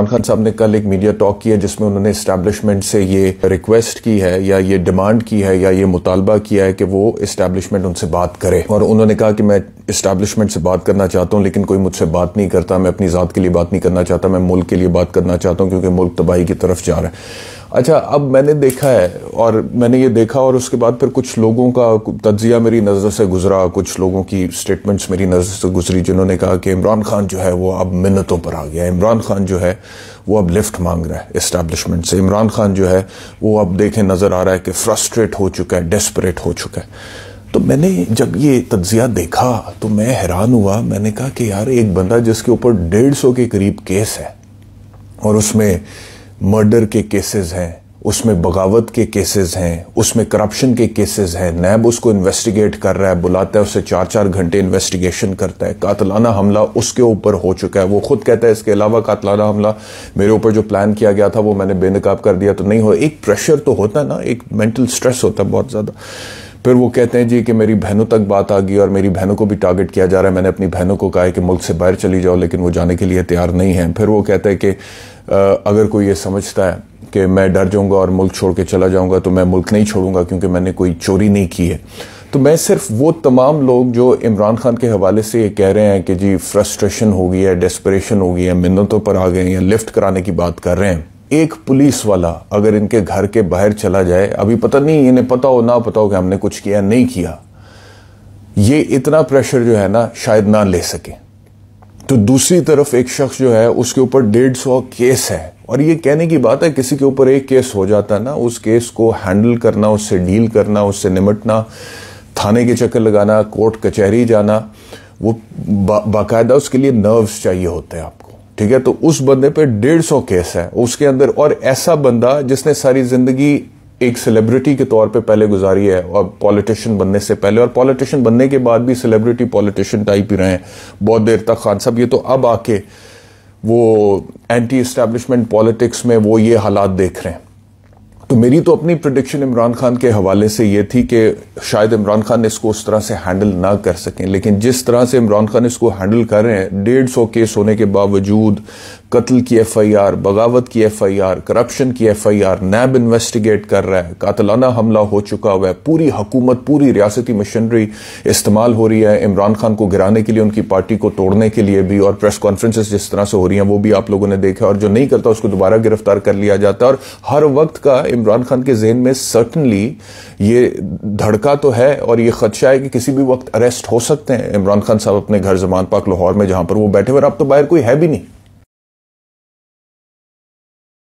इमरान खान साहब ने कल एक मीडिया टॉक किया जिसमें उन्होंने इस्टेब्लिशमेंट से ये रिक्वेस्ट की है या ये डिमांड की है या ये मुतालबा किया है कि वो इस्टेब्लिशमेंट उनसे बात करे और उन्होंने कहा कि मैं इस्टेब्लिशमेंट से बात करना चाहता हूँ लेकिन कोई मुझसे बात नहीं करता मैं अपनी ज़ात के लिए बात नहीं करना चाहता मैं मुल्क के लिए बात करना चाहता हूँ क्योंकि मुल्क तबाही की तरफ जा रहा है अच्छा अब मैंने देखा है और मैंने ये देखा और उसके बाद फिर कुछ लोगों का तजिया मेरी नज़र से गुजरा कुछ लोगों की स्टेटमेंट्स मेरी नज़र से गुजरी जिन्होंने कहा कि इमरान खान जो है वो अब मिन्नतों पर आ गया इमरान खान जो है वो अब लिफ्ट मांग रहा है इस्टेब्लिशमेंट से इमरान खान जो है वो अब देखें नज़र आ रहा है कि फ्रस्ट्रेट हो चुका है डेस्परेट हो चुका है तो मैंने जब ये तज्जिया देखा तो मैं हैरान हुआ मैंने कहा कि यार एक बंदा जिसके ऊपर डेढ़ सौ के करीब केस है और उसमें मर्डर के केसेस हैं उसमें बगावत के केसेस हैं उसमें करप्शन के केसेस हैं नैब उसको इन्वेस्टिगेट कर रहा है बुलाता है उसे चार चार घंटे इन्वेस्टिगेशन करता है कातलाना हमला उसके ऊपर हो चुका है वो खुद कहता है इसके अलावा कातलाना हमला मेरे ऊपर जो प्लान किया गया था वो मैंने बेनकाब कर दिया तो नहीं हो एक प्रेशर तो होता है ना एक मेंटल स्ट्रेस होता है बहुत ज़्यादा फिर वो कहते हैं जी कि मेरी बहनों तक बात आ गई और मेरी बहनों को भी टारगेट किया जा रहा है मैंने अपनी बहनों को कहा है कि मुल्क से बाहर चली जाओ लेकिन वो जाने के लिए तैयार नहीं है फिर वो कहते हैं कि अगर कोई ये समझता है कि मैं डर जाऊंगा और मुल्क छोड़ के चला जाऊंगा तो मैं मुल्क नहीं छोड़ूंगा क्योंकि मैंने कोई चोरी नहीं की है तो मैं सिर्फ वो तमाम लोग जो इमरान खान के हवाले से ये कह रहे हैं कि जी फ्रस्ट्रेशन हो गई है डेस्परेशन हो गई है मिन्नतों पर आ गए हैं लिफ्ट कराने की बात कर रहे हैं एक पुलिस वाला अगर इनके घर के बाहर चला जाए अभी पता नहीं इन्हें पता हो ना पता हो कि हमने कुछ किया नहीं किया ये इतना प्रेशर जो है ना शायद ना ले सकें तो दूसरी तरफ एक शख्स जो है उसके ऊपर डेढ़ सौ केस है और ये कहने की बात है किसी के ऊपर एक केस हो जाता ना उस केस को हैंडल करना उससे डील करना उससे निमटना थाने के चक्कर लगाना कोर्ट कचहरी जाना वो बा, बाकायदा उसके लिए नर्व्स चाहिए होते हैं आपको ठीक है तो उस बंदे पे डेढ़ सौ केस है उसके अंदर और ऐसा बंदा जिसने सारी जिंदगी एक सेलिब्रिटी के तौर पे पहले गुजारी है और पॉलिटिशियन बनने से पहले और पॉलिटिशियन बनने के बाद भी सेलिब्रिटी पॉलिटिशियन टाइप ही रहे हैं बहुत देर तक खान साहब ये तो अब आके वो एंटी इस्टेब्लिशमेंट पॉलिटिक्स में वो ये हालात देख रहे हैं तो मेरी तो अपनी प्रडिक्शन इमरान खान के हवाले से ये थी कि शायद इमरान खान इसको उस तरह से हैंडल ना कर सकें लेकिन जिस तरह से इमरान खान इसको हैंडल कर रहे हैं डेढ़ सौ केस होने के बावजूद कत्ल की एफ आई आर बगावत की एफ आई आर करप्शन की F I R NAB investigate कर रहा है कातलाना हमला हो चुका हुआ है पूरी हुकूमत पूरी रियासती मशीनरी इस्तेमाल हो रही है इमरान खान को गिराने के लिए उनकी पार्टी को तोड़ने के लिए भी और प्रेस कॉन्फ्रेंसिस जिस तरह से हो रही हैं वो भी आप लोगों ने देखा और जो नहीं करता उसको दोबारा गिरफ्तार कर लिया जाता है और हर वक्त का इमरान खान के जहन में सर्टनली ये धड़का तो है और ये खदशा है कि किसी भी वक्त अरेस्ट हो सकते हैं इमरान खान साहब अपने घर जमान पाक लाहौर में जहां पर वो बैठे हुए और तो बाहर कोई है भी नहीं